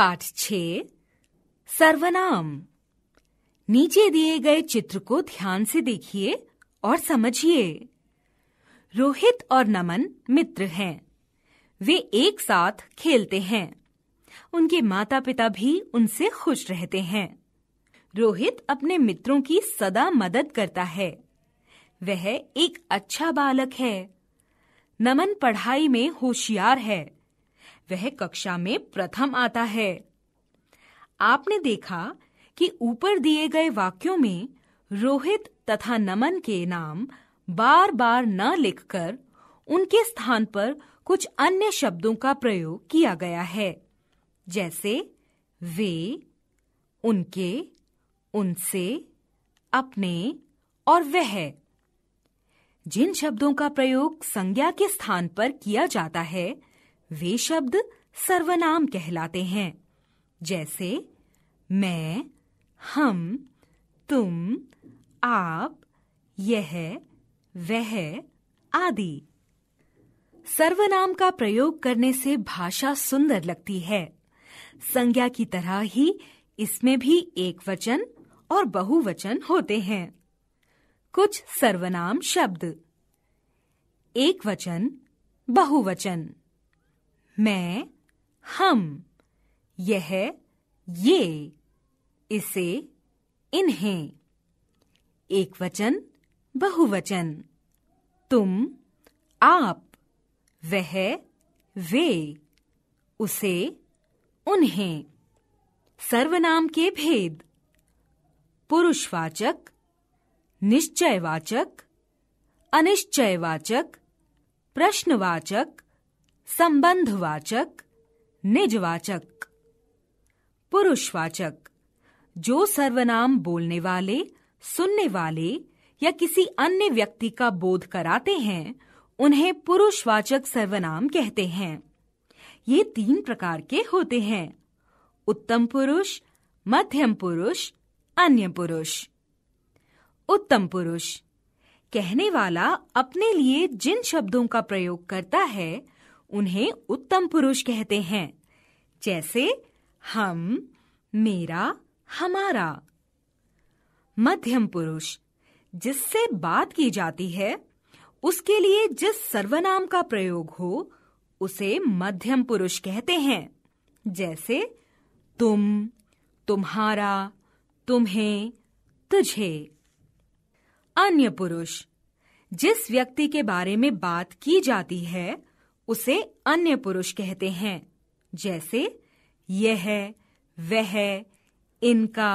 पाठ छ सर्वनाम नीचे दिए गए चित्र को ध्यान से देखिए और समझिए रोहित और नमन मित्र हैं वे एक साथ खेलते हैं उनके माता पिता भी उनसे खुश रहते हैं रोहित अपने मित्रों की सदा मदद करता है वह एक अच्छा बालक है नमन पढ़ाई में होशियार है वह कक्षा में प्रथम आता है आपने देखा कि ऊपर दिए गए वाक्यों में रोहित तथा नमन के नाम बार बार न लिखकर उनके स्थान पर कुछ अन्य शब्दों का प्रयोग किया गया है जैसे वे उनके उनसे अपने और वह जिन शब्दों का प्रयोग संज्ञा के स्थान पर किया जाता है वे शब्द सर्वनाम कहलाते हैं जैसे मैं हम तुम आप यह वह आदि सर्वनाम का प्रयोग करने से भाषा सुंदर लगती है संज्ञा की तरह ही इसमें भी एक वचन और बहुवचन होते हैं कुछ सर्वनाम शब्द एक वचन बहुवचन मैं हम यह ये इसे इन्हें एक वचन बहुवचन तुम आप वह वे उसे उन्हें सर्वनाम के भेद पुरुषवाचक निश्चयवाचक अनिश्चयवाचक प्रश्नवाचक संबंधवाचक निजवाचक पुरुषवाचक जो सर्वनाम बोलने वाले सुनने वाले या किसी अन्य व्यक्ति का बोध कराते हैं उन्हें पुरुषवाचक सर्वनाम कहते हैं ये तीन प्रकार के होते हैं उत्तम पुरुष मध्यम पुरुष अन्य पुरुष उत्तम पुरुष कहने वाला अपने लिए जिन शब्दों का प्रयोग करता है उन्हें उत्तम पुरुष कहते हैं जैसे हम मेरा हमारा मध्यम पुरुष जिससे बात की जाती है उसके लिए जिस सर्वनाम का प्रयोग हो उसे मध्यम पुरुष कहते हैं जैसे तुम तुम्हारा तुम्हें तुझे अन्य पुरुष जिस व्यक्ति के बारे में बात की जाती है उसे अन्य पुरुष कहते हैं जैसे यह वह इनका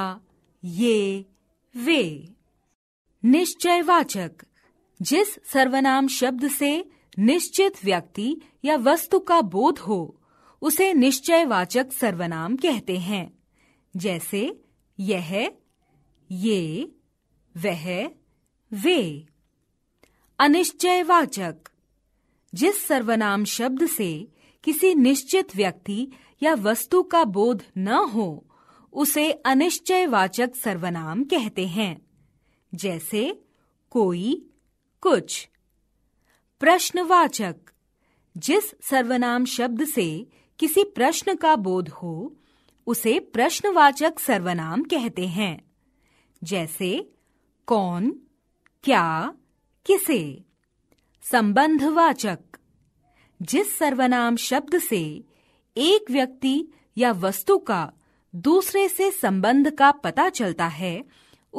ये वे निश्चयवाचक जिस सर्वनाम शब्द से निश्चित व्यक्ति या वस्तु का बोध हो उसे निश्चयवाचक सर्वनाम कहते हैं जैसे यह ये वह वे अनिश्चयवाचक जिस सर्वनाम शब्द से किसी निश्चित व्यक्ति या वस्तु का बोध न हो उसे अनिश्चय वाचक सर्वनाम कहते हैं जैसे कोई कुछ प्रश्नवाचक जिस सर्वनाम शब्द से किसी प्रश्न का बोध हो उसे प्रश्नवाचक सर्वनाम कहते हैं जैसे कौन क्या किसे संबंधवाचक जिस सर्वनाम शब्द से एक व्यक्ति या वस्तु का दूसरे से संबंध का पता चलता है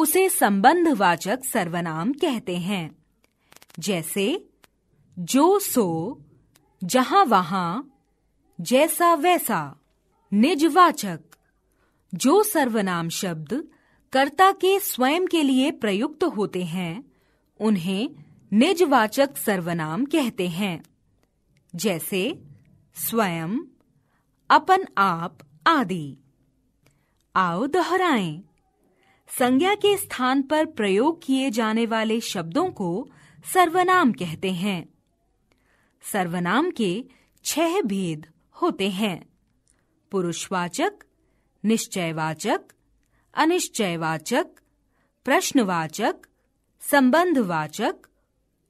उसे संबंधवाचक सर्वनाम कहते हैं जैसे जो सो जहां वहां जैसा वैसा निजवाचक जो सर्वनाम शब्द कर्ता के स्वयं के लिए प्रयुक्त होते हैं उन्हें निजवाचक सर्वनाम कहते हैं जैसे स्वयं अपन आप आदि आओ दोहराएं संज्ञा के स्थान पर प्रयोग किए जाने वाले शब्दों को सर्वनाम कहते हैं सर्वनाम के छह भेद होते हैं पुरुषवाचक निश्चयवाचक अनिश्चयवाचक प्रश्नवाचक संबंधवाचक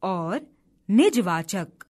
और निजवाचक